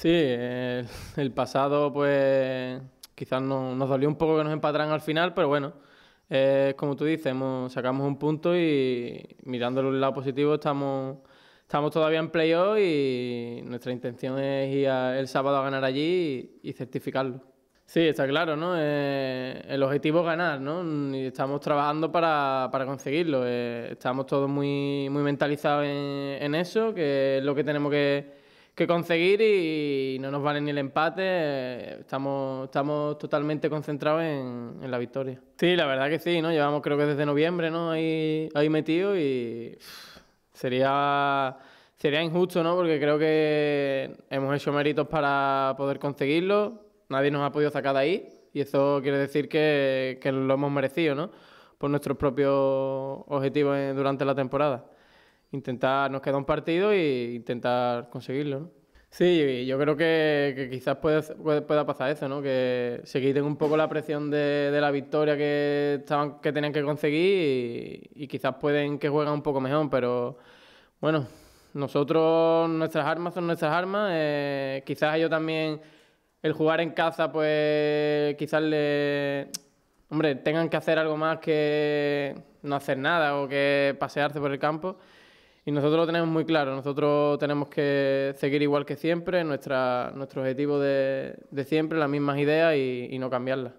Sí, el, pasado pues quizás nos dolió un poco que nos empataran al final, pero bueno, como tú dices, sacamos un punto y mirando el lado positivo estamos, estamos todavía en playoff y nuestra intención es ir el sábado a ganar allí y, certificarlo. Sí, está claro, ¿no? Eh, el objetivo es ganar, ¿no? Y estamos trabajando para, conseguirlo. Eh, estamos todos muy, mentalizados en eso, que es lo que tenemos que que conseguir y no nos vale ni el empate. Eh, estamos, estamos totalmente concentrados en, la victoria. Sí, la verdad que sí, ¿no? Llevamos creo que desde noviembre, ¿no? Ahí, ahí metido y sería, sería injusto, ¿no? Porque creo que hemos hecho méritos para poder conseguirlo. Nadie nos ha podido sacar de ahí y eso quiere decir que, lo hemos merecido, ¿no? Por nuestros propios objetivos eh, durante la temporada intentar, nos queda un partido e intentar conseguirlo, ¿no? Sí, yo creo que, quizás pueda pasar eso, ¿no? Que se quiten un poco la presión de, la victoria que estaban, que tenían que conseguir y, quizás pueden que jueguen un poco mejor, pero bueno, nosotros, nuestras armas son nuestras armas, eh, quizás ellos también, el jugar en casa, pues quizás le, hombre, tengan que hacer algo más que no hacer nada o que pasearse por el campo. Y nosotros lo tenemos muy claro, nosotros tenemos que seguir igual que siempre, nuestro objetivo de, siempre, las mismas ideas y no cambiarlas.